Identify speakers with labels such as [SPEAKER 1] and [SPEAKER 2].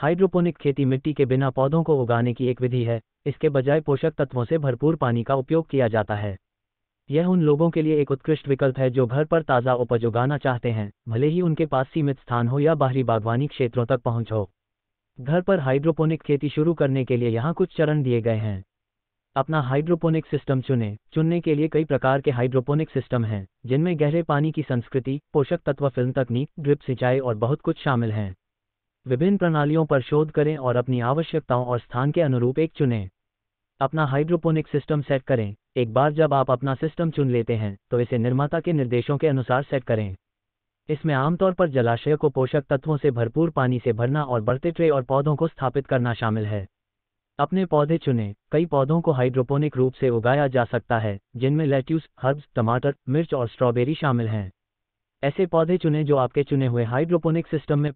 [SPEAKER 1] hydroponic खेती मिट्टी के बिना पौधों को उगाने की एक विधि है इसके बजाय पोषक तत्वों से भरपूर पानी का उपयोग किया जाता है यह उन लोगों के लिए एक उत्कृष्ट विकल्प है जो घर पर ताज़ा उपज उगाना चाहते हैं भले ही उनके पास सीमित स्थान हो या बाहरी बागवानी क्षेत्रों तक पहुँच हो घर पर हाइड्रोपोनिक खेती शुरू करने के लिए यहाँ कुछ चरण दिए गए हैं अपना हाइड्रोपोनिक सिस्टम चुनें चुनने के लिए कई प्रकार के हाइड्रोपोनिक सिस्टम हैं जिनमें गहरे पानी की संस्कृति पोषक तत्व फिल्म तकनीक ड्रिप सिंचाई और बहुत कुछ शामिल हैं विभिन्न प्रणालियों पर शोध करें और अपनी आवश्यकताओं और स्थान के अनुरूप एक चुनें अपना हाइड्रोपोनिक सिस्टम सेट करें एक बार जब आप अपना सिस्टम चुन लेते हैं तो इसे निर्माता के निर्देशों के अनुसार सेट करें इसमें आमतौर पर जलाशय को पोषक तत्वों से भरपूर पानी से भरना और बढ़ते ट्रे और पौधों को स्थापित करना शामिल है अपने पौधे चुनें कई पौधों को हाइड्रोपोनिक रूप से उगाया जा सकता है जिनमें लेट्यूस हर्ब्स टमाटर मिर्च और स्ट्रॉबेरी शामिल हैं ऐसे पौधे चुनें जो आपके चुने हुए हाइड्रोपोनिक सिस्टम में